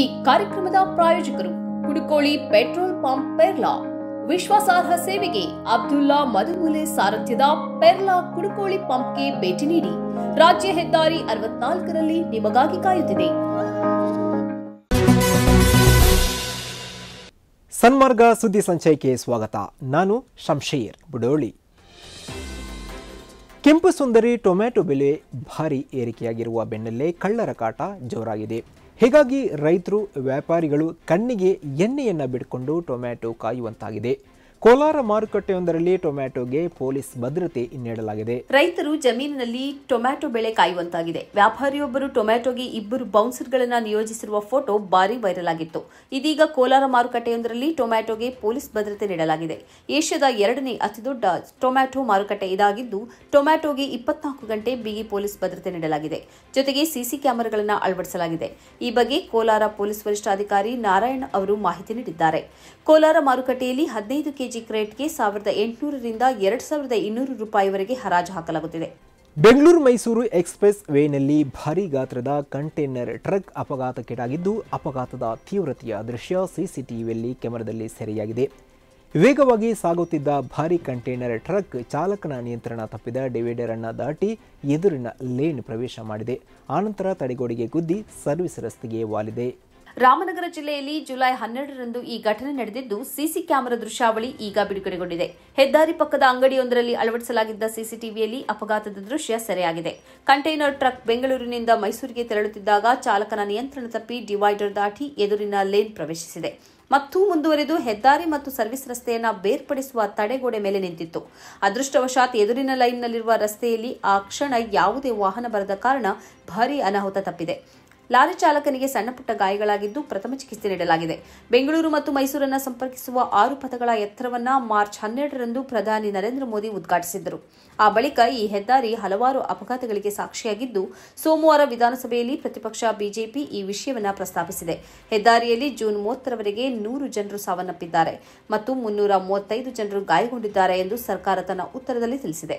ಈ ಕಾರ್ಯಕ್ರಮದ ಪ್ರಾಯೋಜಕರು ಕುಡುಕೋಳಿ ಪೆಟ್ರೋಲ್ ಪಂಪ್ ಪೆರ್ಲಾ ವಿಶ್ವಾಸಾರ್ಹ ಸೇವೆಗೆ ಅಬ್ದುಲ್ಲಾ ಮದುಮೂಲೆ ಸಾರಥ್ಯದ ಪೆರ್ಲಾ ಕುಡುಕೋಳಿ ಪಂಪ್ಗೆ ಭೇಟಿ ನೀಡಿ ರಾಜ್ಯ ಹೆದ್ದಾರಿ ಅರವತ್ನಾಲ್ಕರಲ್ಲಿ ನಿಮಗಾಗಿ ಕಾಯುತ್ತಿದೆ ಸನ್ಮಾರ್ಗ ಸುದ್ದಿ ಸಂಚಯಕ್ಕೆ ಸ್ವಾಗತ ನಾನು ಶಂಶೀರ್ ಬುಡೋಳಿ ಕೆಂಪು ಸುಂದರಿ ಟೊಮ್ಯಾಟೊ ಬೆಲೆ ಭಾರಿ ಏರಿಕೆಯಾಗಿರುವ ಬೆನ್ನಲ್ಲೇ ಕಳ್ಳರ ಕಾಟ ಜೋರಾಗಿದೆ ಹೀಗಾಗಿ ರೈತರು ವ್ಯಾಪಾರಿಗಳು ಕಣ್ಣಿಗೆ ಎಣ್ಣೆಯನ್ನು ಬಿಟ್ಕೊಂಡು ಟೊಮ್ಯಾಟೊ ಕಾಯುವಂತಾಗಿದೆ ಕೋಲಾರ ಮಾರುಕಟ್ಟೆಯೊಂದರಲ್ಲಿ ಟೊಮ್ಯಾಟೊಗೆ ಪೊಲೀಸ್ ಭದ್ರತೆ ನೀಡಲಾಗಿದೆ ರೈತರು ಜಮೀನಿನಲ್ಲಿ ಟೊಮ್ಯಾಟೊ ಬೆಳೆ ಕಾಯುವಂತಾಗಿದೆ ವ್ಯಾಪಾರಿಯೊಬ್ಬರು ಟೊಮ್ಯಾಟೊಗೆ ಇಬ್ಬರು ಬೌನ್ಸರ್ಗಳನ್ನು ನಿಯೋಜಿಸಿರುವ ಫೋಟೋ ಭಾರಿ ವೈರಲ್ ಆಗಿತ್ತು ಇದೀಗ ಕೋಲಾರ ಮಾರುಕಟ್ಟೆಯೊಂದರಲ್ಲಿ ಟೊಮ್ಯಾಟೊಗೆ ಪೊಲೀಸ್ ಭದ್ರತೆ ನೀಡಲಾಗಿದೆ ಏಷ್ಯಾದ ಎರಡನೇ ಅತಿದೊಡ್ಡ ಟೊಮ್ಯಾಟೊ ಮಾರುಕಟ್ಟೆ ಇದಾಗಿದ್ದು ಟೊಮ್ಯಾಟೊಗೆ ಇಪ್ಪತ್ನಾಲ್ಕು ಗಂಟೆ ಬಿಗಿ ಪೊಲೀಸ್ ಭದ್ರತೆ ನೀಡಲಾಗಿದೆ ಜೊತೆಗೆ ಸಿಸಿ ಕ್ಯಾಮೆರಾಗಳನ್ನು ಅಳವಡಿಸಲಾಗಿದೆ ಈ ಬಗ್ಗೆ ಕೋಲಾರ ಪೊಲೀಸ್ ವರಿಷ್ಠಾಧಿಕಾರಿ ನಾರಾಯಣ್ ಅವರು ಮಾಹಿತಿ ನೀಡಿದ್ದಾರೆ ಕೋಲಾರ ಮಾರುಕಟ್ಟೆಯಲ್ಲಿ ಹದಿನೈದು ಕೆ ಕೆಜಿ ಕ್ರೇಟ್ಗೆ ಸಾವಿರದ ಎಂಟುನೂರರಿಂದ ಎರಡು ಸಾವಿರದ ಇನ್ನೂರು ರೂಪಾಯಿವರೆಗೆ ಹರಾಜು ಹಾಕಲಾಗುತ್ತಿದೆ ಬೆಂಗಳೂರು ಮೈಸೂರು ಎಕ್ಸ್ಪ್ರೆಸ್ ವೇನಲ್ಲಿ ಭಾರೀ ಗಾತ್ರದ ಕಂಟೈನರ್ ಟ್ರಕ್ ಅಪಘಾತಕ್ಕೀಡಾಗಿದ್ದು ಅಪಘಾತದ ತೀವ್ರತೆಯ ದೃಶ್ಯ ಸಿಸಿಟಿವಿಯಲ್ಲಿ ಕ್ಯಾಮೆರಾದಲ್ಲಿ ಸೆರೆಯಾಗಿದೆ ವೇಗವಾಗಿ ಸಾಗುತ್ತಿದ್ದ ಭಾರೀ ಕಂಟೇನರ್ ಟ್ರಕ್ ಚಾಲಕನ ನಿಯಂತ್ರಣ ತಪ್ಪಿದ ಡಿವೈಡರ್ ಅನ್ನು ದಾಟಿ ಎದುರಿನ ಲೇನ್ ಪ್ರವೇಶ ಮಾಡಿದೆ ಆನಂತರ ತಡೆಗೋಡೆಗೆ ಗುದ್ದಿ ಸರ್ವಿಸ್ ರಸ್ತೆಗೆ ವಾಲಿದೆ ರಾಮನಗರ ಜಿಲ್ಲೆಯಲ್ಲಿ ಜುಲೈ ಹನ್ನೆರಡರಂದು ಈ ಘಟನೆ ನಡೆದಿದ್ದು ಸಿಸಿ ಕ್ಯಾಮೆರಾ ದೃಶ್ಯಾವಳಿ ಈಗ ಬಿಡುಗಡೆಗೊಂಡಿದೆ ಹೆದ್ದಾರಿ ಪಕ್ಕದ ಅಂಗಡಿಯೊಂದರಲ್ಲಿ ಅಳವಡಿಸಲಾಗಿದ್ದ ಸಿಸಿಟಿವಿಯಲ್ಲಿ ಅಪಘಾತದ ದೃಶ್ಯ ಸೆರೆಯಾಗಿದೆ ಕಂಟೈನರ್ ಟ್ರಕ್ ಬೆಂಗಳೂರಿನಿಂದ ಮೈಸೂರಿಗೆ ತೆರಳುತ್ತಿದ್ದಾಗ ಚಾಲಕನ ನಿಯಂತ್ರಣ ತಪ್ಪಿ ಡಿವೈಡರ್ ದಾಟಿ ಎದುರಿನ ಲೇನ್ ಪ್ರವೇಶಿಸಿದೆ ಮತ್ತೂ ಮುಂದುವರೆದು ಹೆದ್ದಾರಿ ಮತ್ತು ಸರ್ವಿಸ್ ರಸ್ತೆಯನ್ನು ಬೇರ್ಪಡಿಸುವ ತಡೆಗೋಡೆ ಮೇಲೆ ನಿಂತಿತ್ತು ಅದೃಷ್ಟವಶಾತ್ ಎದುರಿನ ಲೈನ್ನಲ್ಲಿರುವ ರಸ್ತೆಯಲ್ಲಿ ಆ ಕ್ಷಣ ಯಾವುದೇ ವಾಹನ ಬರದ ಕಾರಣ ಭಾರಿ ಅನಾಹುತ ತಪ್ಪಿದೆ ಲಾರಿ ಚಾಲಕನಿಗೆ ಸಣ್ಣಪುಟ್ಟ ಗಾಯಗಳಾಗಿದ್ದು ಪ್ರಥಮ ಚಿಕಿತ್ಸೆ ನೀಡಲಾಗಿದೆ ಬೆಂಗಳೂರು ಮತ್ತು ಮೈಸೂರನ್ನು ಸಂಪರ್ಕಿಸುವ ಆರು ಪಥಗಳ ಎತ್ತರವನ್ನು ಮಾರ್ಚ್ ಹನ್ನೆರಡರಂದು ಪ್ರಧಾನಿ ನರೇಂದ್ರ ಮೋದಿ ಉದ್ಘಾಟಿಸಿದ್ದರು ಆ ಬಳಿಕ ಈ ಹೆದ್ದಾರಿ ಹಲವಾರು ಅಪಘಾತಗಳಿಗೆ ಸಾಕ್ಷಿಯಾಗಿದ್ದು ಸೋಮವಾರ ವಿಧಾನಸಭೆಯಲ್ಲಿ ಪ್ರತಿಪಕ್ಷ ಬಿಜೆಪಿ ಈ ವಿಷಯವನ್ನು ಪ್ರಸ್ತಾಪಿಸಿದೆ ಹೆದ್ದಾರಿಯಲ್ಲಿ ಜೂನ್ ಮೂವತ್ತರವರೆಗೆ ನೂರು ಜನರು ಸಾವನ್ನಪ್ಪಿದ್ದಾರೆ ಮತ್ತು ಮುನ್ನೂರ ಮೂವತ್ತೈದು ಜನರು ಗಾಯಗೊಂಡಿದ್ದಾರೆ ಎಂದು ಸರ್ಕಾರ ತನ್ನ ಉತ್ತರದಲ್ಲಿ ತಿಳಿಸಿದೆ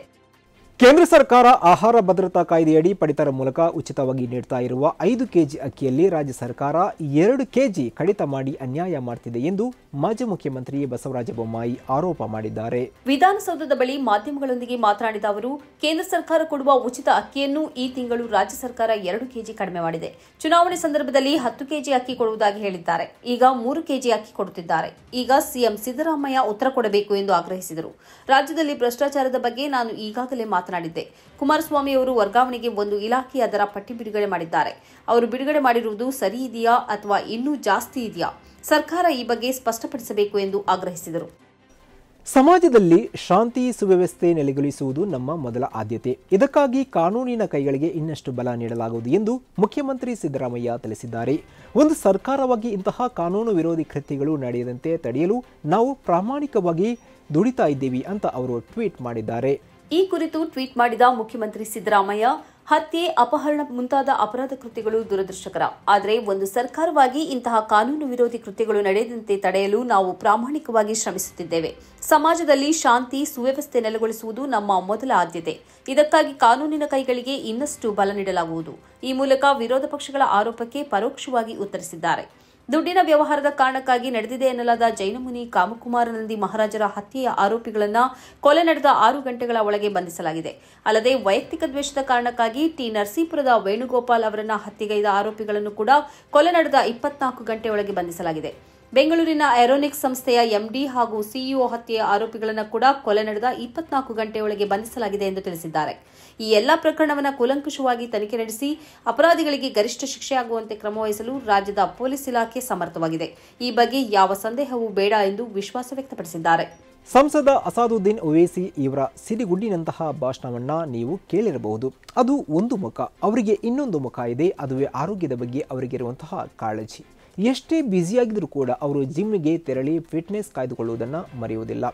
ಕೇಂದ್ರ ಸರ್ಕಾರ ಆಹಾರ ಭದ್ರತಾ ಕಾಯ್ದೆಯಡಿ ಪಡಿತರ ಮೂಲಕ ಉಚಿತವಾಗಿ ನೀಡ್ತಾ ಇರುವ ಐದು ಕೆಜಿ ಅಕ್ಕಿಯಲ್ಲಿ ರಾಜ್ಯ ಸರ್ಕಾರ ಎರಡು ಕೆಜಿ ಕಡಿತ ಮಾಡಿ ಅನ್ಯಾಯ ಮಾಡ್ತಿದೆ ಎಂದು ಮಾಜಿ ಮುಖ್ಯಮಂತ್ರಿ ಬಸವರಾಜ ಬೊಮ್ಮಾಯಿ ಆರೋಪ ಮಾಡಿದ್ದಾರೆ ವಿಧಾನಸೌಧದ ಬಳಿ ಮಾಧ್ಯಮಗಳೊಂದಿಗೆ ಮಾತನಾಡಿದ ಅವರು ಕೇಂದ್ರ ಸರ್ಕಾರ ಕೊಡುವ ಉಚಿತ ಅಕ್ಕಿಯನ್ನು ಈ ತಿಂಗಳು ರಾಜ್ಯ ಸರ್ಕಾರ ಎರಡು ಕೆಜಿ ಕಡಿಮೆ ಮಾಡಿದೆ ಚುನಾವಣೆ ಸಂದರ್ಭದಲ್ಲಿ ಹತ್ತು ಕೆಜಿ ಅಕ್ಕಿ ಕೊಡುವುದಾಗಿ ಹೇಳಿದ್ದಾರೆ ಈಗ ಮೂರು ಕೆಜಿ ಅಕ್ಕಿ ಕೊಡುತ್ತಿದ್ದಾರೆ ಈಗ ಸಿಎಂ ಸಿದ್ದರಾಮಯ್ಯ ಉತ್ತರ ಕೊಡಬೇಕು ಎಂದು ಆಗ್ರಹಿಸಿದರು ರಾಜ್ಯದಲ್ಲಿ ಭ್ರಷ್ಟಾಚಾರದ ಬಗ್ಗೆ ನಾನು ಈಗಾಗಲೇ ಮಾತನಾಡಿದ್ದೆ ಕುಮಾರಸ್ವಾಮಿ ಅವರು ವರ್ಗಾವಣೆಗೆ ಒಂದು ಇಲಾಖೆಯ ಅದರ ಪಟ್ಟಿ ಬಿಡುಗಡೆ ಮಾಡಿದ್ದಾರೆ ಅವರು ಬಿಡುಗಡೆ ಮಾಡಿರುವುದು ಸರಿ ಇದೆಯಾ ಅಥವಾ ಇನ್ನೂ ಜಾಸ್ತಿ ಇದೆಯಾ ಸರ್ಕಾರ ಈ ಬಗ್ಗೆ ಸ್ಪಷ್ಟಪಡಿಸಬೇಕು ಎಂದು ಆಗ್ರಹಿಸಿದರು ಸಮಾಜದಲ್ಲಿ ಶಾಂತಿ ಸುವ್ಯವಸ್ಥೆ ನೆಲೆಗೊಳಿಸುವುದು ನಮ್ಮ ಮೊದಲ ಆದ್ಯತೆ ಇದಕ್ಕಾಗಿ ಕಾನೂನಿನ ಕೈಗಳಿಗೆ ಇನ್ನಷ್ಟು ಬಲ ನೀಡಲಾಗುವುದು ಎಂದು ಮುಖ್ಯಮಂತ್ರಿ ಸಿದ್ದರಾಮಯ್ಯ ತಿಳಿಸಿದ್ದಾರೆ ಒಂದು ಸರ್ಕಾರವಾಗಿ ಇಂತಹ ಕಾನೂನು ವಿರೋಧಿ ಕೃತ್ಯಗಳು ನಡೆಯದಂತೆ ತಡೆಯಲು ನಾವು ಪ್ರಾಮಾಣಿಕವಾಗಿ ದುಡಿತಾ ಇದ್ದೀವಿ ಅಂತ ಅವರು ಟ್ವೀಟ್ ಮಾಡಿದ್ದಾರೆ ಈ ಕುರಿತು ಟ್ವೀಟ್ ಮಾಡಿದ ಮುಖ್ಯಮಂತ್ರಿ ಸಿದ್ದರಾಮಯ್ಯ ಹತ್ಯೆ ಅಪಹರಣ ಮುಂತಾದ ಅಪರಾಧ ಕೃತ್ಯಗಳು ದುರದೃಷ್ಟಕರ ಆದರೆ ಒಂದು ಸರ್ಕಾರವಾಗಿ ಇಂತಹ ಕಾನೂನು ವಿರೋಧಿ ಕೃತ್ಯಗಳು ನಡೆಯದಂತೆ ತಡೆಯಲು ನಾವು ಪ್ರಾಮಾಣಿಕವಾಗಿ ಶ್ರಮಿಸುತ್ತಿದ್ದೇವೆ ಸಮಾಜದಲ್ಲಿ ಶಾಂತಿ ಸುವ್ಯವಸ್ಥೆ ನೆಲೆಗೊಳಿಸುವುದು ನಮ್ಮ ಮೊದಲ ಆದ್ಯತೆ ಇದಕ್ಕಾಗಿ ಕಾನೂನಿನ ಕೈಗಳಿಗೆ ಇನ್ನಷ್ಟು ಬಲ ನೀಡಲಾಗುವುದು ಈ ಮೂಲಕ ವಿರೋಧ ಪಕ್ಷಗಳ ಆರೋಪಕ್ಕೆ ಪರೋಕ್ಷವಾಗಿ ಉತ್ತರಿಸಿದ್ದಾರೆ ದುಡ್ಡಿನ ವ್ಯವಹಾರದ ಕಾರಣಕ್ಕಾಗಿ ನಡೆದಿದೆ ಎನ್ನಲಾದ ಜೈನಮುನಿ ಕಾಮಕುಮಾರ ನಂದಿ ಮಹಾರಾಜರ ಹತ್ಯೆಯ ಆರೋಪಿಗಳನ್ನು ಕೊಲೆ ನಡೆದ ಆರು ಗಂಟೆಗಳ ಒಳಗೆ ಬಂಧಿಸಲಾಗಿದೆ ಅಲ್ಲದೆ ವೈಯಕ್ತಿಕ ದ್ವೇಷದ ಕಾರಣಕ್ಕಾಗಿ ಟಿ ನರಸೀಪುರದ ವೇಣುಗೋಪಾಲ್ ಅವರನ್ನು ಹತ್ಯೆಗೈದ ಆರೋಪಿಗಳನ್ನು ಕೂಡ ಕೊಲೆ ನಡೆದ ಇಪ್ಪತ್ನಾಲ್ಕು ಒಳಗೆ ಬಂಧಿಸಲಾಗಿದೆ ಬೆಂಗಳೂರಿನ ಏರೋನಿಕ್ಸ್ ಸಂಸ್ಥೆಯ ಎಂಡಿ ಹಾಗೂ ಸಿಇಒ ಹತ್ಯೆಯ ಆರೋಪಿಗಳನ್ನು ಕೂಡ ಕೊಲೆ ನಡೆದ ಇಪ್ಪತ್ನಾಲ್ಕು ಗಂಟೆಯೊಳಗೆ ಬಂಧಿಸಲಾಗಿದೆ ಎಂದು ತಿಳಿಸಿದ್ದಾರೆ ಈ ಎಲ್ಲಾ ಪ್ರಕರಣವನ್ನು ಕೂಲಂಕುಷವಾಗಿ ತನಿಖೆ ನಡೆಸಿ ಅಪರಾಧಿಗಳಿಗೆ ಗರಿಷ್ಠ ಶಿಕ್ಷೆಯಾಗುವಂತೆ ಕ್ರಮ ವಹಿಸಲು ರಾಜ್ಯದ ಪೊಲೀಸ್ ಇಲಾಖೆ ಸಮರ್ಥವಾಗಿದೆ ಈ ಬಗ್ಗೆ ಯಾವ ಸಂದೇಹವೂ ಬೇಡ ಎಂದು ವಿಶ್ವಾಸ ವ್ಯಕ್ತಪಡಿಸಿದ್ದಾರೆ ಸಂಸದ ಅಸಾದುದ್ದೀನ್ ಓವೈಸಿ ಇವರ ಸಿರಿಗುಡ್ಡಿನಂತಹ ಭಾಷಣವನ್ನ ನೀವು ಕೇಳಿರಬಹುದು ಅದು ಒಂದು ಮುಖ ಅವರಿಗೆ ಇನ್ನೊಂದು ಮುಖ ಇದೆ ಅದುವೇ ಆರೋಗ್ಯದ ಬಗ್ಗೆ ಅವರಿಗಿರುವಂತಹ ಕಾಳಜಿ ಎಷ್ಟೇ ಬ್ಯುಸಿಯಾಗಿದ್ದರೂ ಕೂಡ ಅವರು ಜಿಮ್ಗೆ ತೆರಳಿ ಫಿಟ್ನೆಸ್ ಕಾಯ್ದುಕೊಳ್ಳುವುದನ್ನು ಮರೆಯುವುದಿಲ್ಲ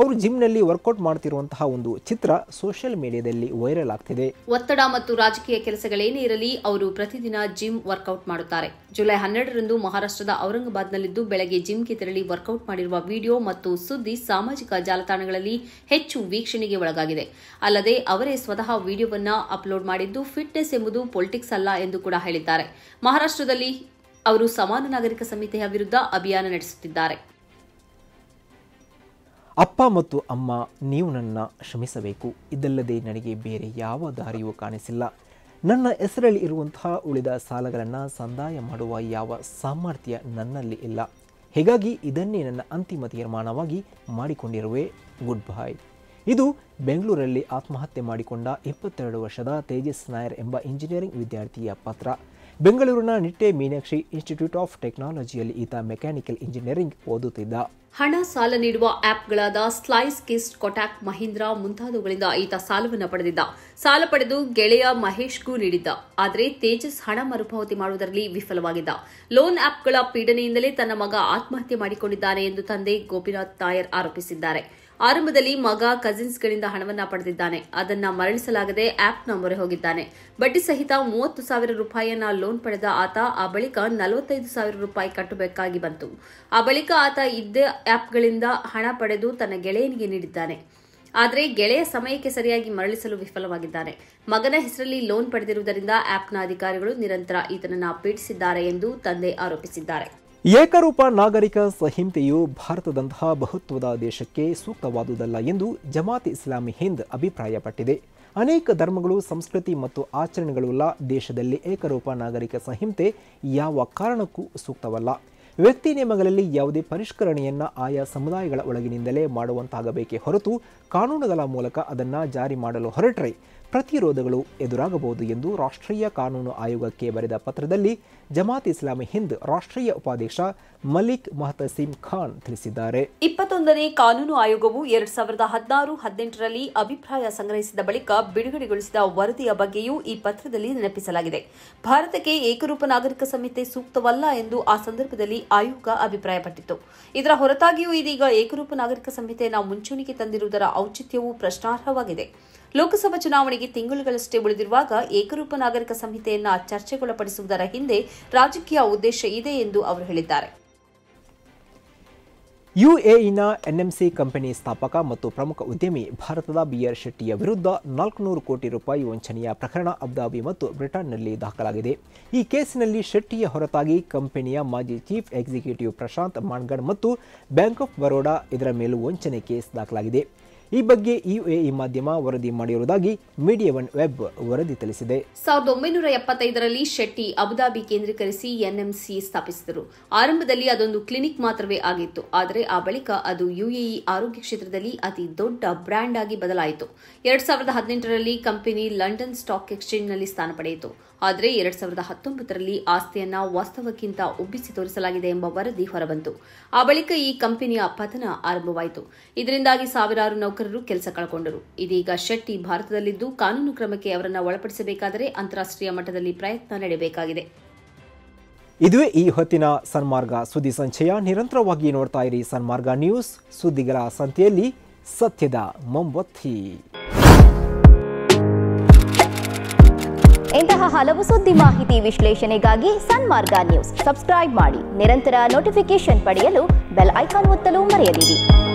ಅವರು ಜಿಮ್ನಲ್ಲಿ ವರ್ಕೌಟ್ ಮಾಡ್ತಿರುವಂತಹ ಒಂದು ಚಿತ್ರ ಸೋಷಿಯಲ್ ಮೀಡಿಯಾದಲ್ಲಿ ವೈರಲ್ ಆಗ್ತಿದೆ ಒತ್ತಡ ಮತ್ತು ರಾಜಕೀಯ ಕೆಲಸಗಳೇನೇ ಇರಲಿ ಅವರು ಪ್ರತಿದಿನ ಜಿಮ್ ವರ್ಕೌಟ್ ಮಾಡುತ್ತಾರೆ ಜುಲೈ ಹನ್ನೆರಡರಂದು ಮಹಾರಾಷ್ಟ್ರದ ಔರಂಗಾಬಾದ್ನಲ್ಲಿದ್ದು ಬೆಳಗ್ಗೆ ಜಿಮ್ಗೆ ತೆರಳಿ ವರ್ಕೌಟ್ ಮಾಡಿರುವ ವಿಡಿಯೋ ಮತ್ತು ಸುದ್ದಿ ಸಾಮಾಜಿಕ ಜಾಲತಾಣಗಳಲ್ಲಿ ಹೆಚ್ಚು ವೀಕ್ಷಣೆಗೆ ಒಳಗಾಗಿದೆ ಅಲ್ಲದೆ ಅವರೇ ಸ್ವತಃ ವಿಡಿಯೋವನ್ನ ಅಪ್ಲೋಡ್ ಮಾಡಿದ್ದು ಫಿಟ್ನೆಸ್ ಎಂಬುದು ಪೊಲಿಟಿಕ್ಸ್ ಅಲ್ಲ ಎಂದು ಕೂಡ ಹೇಳಿದ್ದಾರೆ ಮಹಾರಾಷ್ಟ್ರದಲ್ಲಿ ಅವರು ಸಮಾನ ನಾಗರಿಕ ಸಂಹಿತೆಯ ವಿರುದ್ಧ ಅಭಿಯಾನ ನಡೆಸುತ್ತಿದ್ದಾರೆ ಅಪ್ಪ ಮತ್ತು ಅಮ್ಮ ನೀವು ನನ್ನ ಶ್ರಮಿಸಬೇಕು ಇದಲ್ಲದೆ ನನಗೆ ಬೇರೆ ಯಾವ ದಾರಿಯೂ ಕಾಣಿಸಿಲ್ಲ ನನ್ನ ಹೆಸರಲ್ಲಿ ಇರುವಂತಹ ಉಳಿದ ಸಾಲಗಳನ್ನು ಸಂದಾಯ ಮಾಡುವ ಯಾವ ಸಾಮರ್ಥ್ಯ ನನ್ನಲ್ಲಿ ಇಲ್ಲ ಹೀಗಾಗಿ ಇದನ್ನೇ ನನ್ನ ಅಂತಿಮ ತೀರ್ಮಾನವಾಗಿ ಮಾಡಿಕೊಂಡಿರುವೆ ಗುಡ್ ಬಾಯ್ ಇದು ಬೆಂಗಳೂರಲ್ಲಿ ಆತ್ಮಹತ್ಯೆ ಮಾಡಿಕೊಂಡ ಇಪ್ಪತ್ತೆರಡು ವರ್ಷದ ತೇಜಸ್ ನಾಯರ್ ಎಂಬ ಇಂಜಿನಿಯರಿಂಗ್ ವಿದ್ಯಾರ್ಥಿಯ ಪತ್ರ ಬೆಂಗಳೂರಿನ ನಿಟ್ಟೆ ಮೀನಾಕ್ಷಿ ಇನ್ಸ್ಟಿಟ್ಯೂಟ್ ಆಫ್ ಟೆಕ್ನಾಲಜಿಯಲ್ಲಿ ಈತ ಮೆಕ್ಯಾನಿಕಲ್ ಇಂಜಿನಿಯರಿಂಗ್ ಓದುತ್ತಿದ್ದ ಹಣ ಸಾಲ ನೀಡುವ ಆಪ್ಗಳಾದ ಸ್ಲೈಸ್ ಕಿಸ್ಟ್ ಕೊಟ್ಯಾಕ್ ಮಹೀಂದ್ರ ಮುಂತಾದವುಗಳಿಂದ ಈತ ಸಾಲವನ್ನು ಪಡೆದಿದ್ದ ಸಾಲ ಪಡೆದು ಗೆಳೆಯ ಮಹೇಶ್ಗೂ ನೀಡಿದ್ದ ಆದರೆ ತೇಜಸ್ ಹಣ ಮರುಪಾವತಿ ಮಾಡುವುದರಲ್ಲಿ ವಿಫಲವಾಗಿದ್ದ ಲೋನ್ ಆಪ್ಗಳ ಪೀಡನೆಯಿಂದಲೇ ತನ್ನ ಮಗ ಆತ್ಮಹತ್ಯೆ ಮಾಡಿಕೊಂಡಿದ್ದಾನೆ ಎಂದು ತಂದೆ ಗೋಪಿನಾಥ್ ನಾಯರ್ ಆರೋಪಿಸಿದ್ದಾರೆ ಆರಂಭದಲ್ಲಿ ಮಗ ಕಸಿನ್ಸ್ಗಳಿಂದ ಹಣವನ್ನ ಪಡೆದಿದ್ದಾನೆ ಅದನ್ನ ಮರಳಿಸಲಾಗದೆ ಆಪ್ನ ಮೊರೆ ಹೋಗಿದ್ದಾನೆ ಬಡ್ಡಿ ಸಹಿತ ಮೂವತ್ತು ಸಾವಿರ ರೂಪಾಯಿಯನ್ನ ಲೋನ್ ಪಡೆದ ಆತ ಆ ಬಳಿಕ ನಲವತ್ತೈದು ಸಾವಿರ ರೂಪಾಯಿ ಕಟ್ಟಬೇಕಾಗಿ ಬಂತು ಆ ಬಳಿಕ ಆತ ಇದ್ದೇ ಆಪ್ಗಳಿಂದ ಹಣ ಪಡೆದು ತನ್ನ ಗೆಳೆಯನಿಗೆ ನೀಡಿದ್ದಾನೆ ಆದರೆ ಗೆಳೆಯ ಸಮಯಕ್ಕೆ ಸರಿಯಾಗಿ ಮರಳಿಸಲು ವಿಫಲವಾಗಿದ್ದಾನೆ ಮಗನ ಹೆಸರಲ್ಲಿ ಲೋನ್ ಪಡೆದಿರುವುದರಿಂದ ಆಪ್ನ ಅಧಿಕಾರಿಗಳು ನಿರಂತರ ಈತನನ್ನು ಪೀಡಿಸಿದ್ದಾರೆ ಎಂದು ತಂದೆ ಆರೋಪಿಸಿದ್ದಾರೆ ಏಕರೂಪ ನಾಗರಿಕ ಸಂಹಿತೆಯು ಭಾರತದಂತಹ ಬಹುತ್ವದ ದೇಶಕ್ಕೆ ಸೂಕ್ತವಾದುದಲ್ಲ ಎಂದು ಜಮಾತ್ ಇಸ್ಲಾಮಿ ಹಿಂದ್ ಅಭಿಪ್ರಾಯಪಟ್ಟಿದೆ ಅನೇಕ ಧರ್ಮಗಳು ಸಂಸ್ಕೃತಿ ಮತ್ತು ಆಚರಣೆಗಳುಳ್ಳ ದೇಶದಲ್ಲಿ ಏಕರೂಪ ನಾಗರಿಕ ಸಂಹಿತೆ ಯಾವ ಕಾರಣಕ್ಕೂ ಸೂಕ್ತವಲ್ಲ ವ್ಯಕ್ತಿ ನಿಯಮಗಳಲ್ಲಿ ಯಾವುದೇ ಪರಿಷ್ಕರಣೆಯನ್ನು ಆಯಾ ಸಮುದಾಯಗಳ ಒಳಗಿನಿಂದಲೇ ಮಾಡುವಂತಾಗಬೇಕೇ ಹೊರತು ಕಾನೂನುಗಳ ಮೂಲಕ ಅದನ್ನು ಜಾರಿ ಮಾಡಲು ಹೊರಟರೆ ಪ್ರತಿರೋಧಗಳು ಎದುರಾಗಬಹುದು ಎಂದು ರಾಷ್ಟ್ರೀಯ ಕಾನೂನು ಆಯೋಗಕ್ಕೆ ಬರೆದ ಪತ್ರದಲ್ಲಿ ಜಮಾತ್ ಇಸ್ಲಾಮಿ ಹಿಂದ್ ರಾಷ್ಟ್ರೀಯ ಉಪಾಧ್ಯಕ್ಷ ಮಲಿಕ್ ಮಹತಸೀಂ ಖಾನ್ ತಿಳಿಸಿದ್ದಾರೆ ಇಪ್ಪತ್ತೊಂದನೇ ಕಾನೂನು ಆಯೋಗವು ಎರಡ್ ಸಾವಿರದ ಹದಿನಾರು ಹದಿನೆಂಟರಲ್ಲಿ ಅಭಿಪ್ರಾಯ ಸಂಗ್ರಹಿಸಿದ ಬಳಿಕ ಬಿಡುಗಡೆಗೊಳಿಸಿದ ವರದಿಯ ಬಗ್ಗೆಯೂ ಈ ಪತ್ರದಲ್ಲಿ ನೆನಪಿಸಲಾಗಿದೆ ಭಾರತಕ್ಕೆ ಏಕರೂಪ ನಾಗರಿಕ ಸಂಹಿತೆ ಸೂಕ್ತವಲ್ಲ ಎಂದು ಆ ಸಂದರ್ಭದಲ್ಲಿ ಆಯೋಗ ಅಭಿಪ್ರಾಯಪಟ್ಟಿತ್ತು ಇದರ ಹೊರತಾಗಿಯೂ ಇದೀಗ ಏಕರೂಪ ನಾಗರಿಕ ಸಂಹಿತೆಯನ್ನು ಮುಂಚೂಣಿಗೆ ತಂದಿರುವುದರ ಔಚಿತ್ಯವೂ ಪ್ರಶ್ನಾರ್ಹವಾಗಿದೆ ಲೋಕಸಭಾ ಚುನಾವಣೆಗೆ ತಿಂಗಳುಗಳಷ್ಟೇ ಉಳಿದಿರುವಾಗ ಏಕರೂಪ ನಾಗರಿಕ ಸಂಹಿತೆಯನ್ನು ಚರ್ಚೆಗೊಳಪಡಿಸುವುದರ ಹಿಂದೆ ರಾಜಕೀಯ ಉದ್ದೇಶ ಇದೆ ಎಂದು ಅವರು ಹೇಳಿದ್ದಾರೆ ಯುಎಇನ ಎನ್ಎಂಸಿ ಕಂಪನಿ ಸ್ಥಾಪಕ ಮತ್ತು ಪ್ರಮುಖ ಉದ್ಯಮಿ ಭಾರತದ ಬಿಆರ್ ಶೆಟ್ಟಿಯ ವಿರುದ್ಧ ನಾಲ್ಕುನೂರು ಕೋಟಿ ರೂಪಾಯಿ ವಂಚನೆಯ ಪ್ರಕರಣ ಅಬುದಾಬಿ ಮತ್ತು ಬ್ರಿಟನ್ನಲ್ಲಿ ದಾಖಲಾಗಿದೆ ಈ ಕೇಸಿನಲ್ಲಿ ಶೆಟ್ಟಿಯ ಹೊರತಾಗಿ ಕಂಪನಿಯ ಮಾಜಿ ಚೀಫ್ ಎಕ್ಸಿಕ್ಯೂಟಿವ್ ಪ್ರಶಾಂತ್ ಮಾಣ್ಗಡ್ ಮತ್ತು ಬ್ಯಾಂಕ್ ಆಫ್ ಬರೋಡಾ ಇದರ ಮೇಲೂ ವಂಚನೆ ಕೇಸ್ ದಾಖಲಾಗಿದೆ ಈ ಬಗ್ಗೆ ಯುಎಇ ಮಾಧ್ಯಮ ವರದಿ ಮಾಡಿರುವುದಾಗಿ ಮೀಡಿಯಾ ಒನ್ ವೆಬ್ ವರದಿ ತಿಳಿಸಿದೆ ಸಾವಿರದ ಒಂಬೈನೂರ ಎಪ್ಪತ್ತೈದರಲ್ಲಿ ಶೆಟ್ಟಿ ಅಬುದಾಬಿ ಕೇಂದ್ರೀಕರಿಸಿ ಎನ್ಎಂಸಿ ಸ್ಥಾಪಿಸಿದರು ಆರಂಭದಲ್ಲಿ ಅದೊಂದು ಕ್ಲಿನಿಕ್ ಮಾತ್ರವೇ ಆಗಿತ್ತು ಆದರೆ ಆ ಬಳಿಕ ಅದು ಯುಎಇ ಆರೋಗ್ಯ ಕ್ಷೇತ್ರದಲ್ಲಿ ಅತಿ ದೊಡ್ಡ ಬ್ರ್ಯಾಂಡ್ ಆಗಿ ಬದಲಾಯಿತು ಎರಡ್ ಸಾವಿರದ ಹದಿನೆಂಟರಲ್ಲಿ ಕಂಪನಿ ಲಂಡನ್ ಸ್ಟಾಕ್ ಎಕ್ಸ್ಚೇಂಜ್ನಲ್ಲಿ ಸ್ಥಾನ ಪಡೆಯಿತು ಆದರೆ ಎರಡ್ ಸಾವಿರದ ಹತ್ತೊಂಬತ್ತರಲ್ಲಿ ಆಸ್ತಿಯನ್ನ ವಾಸ್ತವಕ್ಕಿಂತ ಒಬ್ಬಿಸಿ ತೋರಿಸಲಾಗಿದೆ ಎಂಬ ವರದಿ ಹೊರಬಂತು ಆ ಬಳಿಕ ಈ ಕಂಪನಿಯ ಪತನ ಆರಂಭವಾಯಿತು ಇದರಿಂದಾಗಿ ಸಾವಿರಾರು ನೌಕರರು ಕೆಲಸ ಕಳ್ಕೊಂಡರು ಇದೀಗ ಶೆಟ್ಟಿ ಭಾರತದಲ್ಲಿದ್ದು ಕಾನೂನು ಕ್ರಮಕ್ಕೆ ಅವರನ್ನು ಒಳಪಡಿಸಬೇಕಾದರೆ ಅಂತಾರಾಷ್ಟ್ರೀಯ ಮಟ್ಟದಲ್ಲಿ ಪ್ರಯತ್ನ ನಡೆಯಬೇಕಾಗಿದೆ ಇದುವೇ ಈ ಹೊತ್ತಿನ ಸನ್ಮಾರ್ಗ ಸುದ್ದಿ ಸಂಚಯ ನಿರಂತರವಾಗಿ ನೋಡ್ತಾ ಇರಿ ಸನ್ಮಾರ್ಗ ನ್ಯೂಸ್ ಸುದ್ದಿಗಳ ಸಂತೆಯಲ್ಲಿ ಸತ್ಯದ ಮೊಂಬತ್ತಿ ಇಂತಹ ಹಲವು ಸುದ್ದಿ ಮಾಹಿತಿ ವಿಶ್ಲೇಷಣೆಗಾಗಿ ಸನ್ಮಾರ್ಗ ನ್ಯೂಸ್ ಸಬ್ಸ್ಕ್ರೈಬ್ ಮಾಡಿ ನಿರಂತರ ನೋಟಿಫಿಕೇಶನ್ ಪಡೆಯಲು ಬೆಲ್ ಐಕಾನ್ ಒತ್ತಲು ಮರೆಯದಿರಿ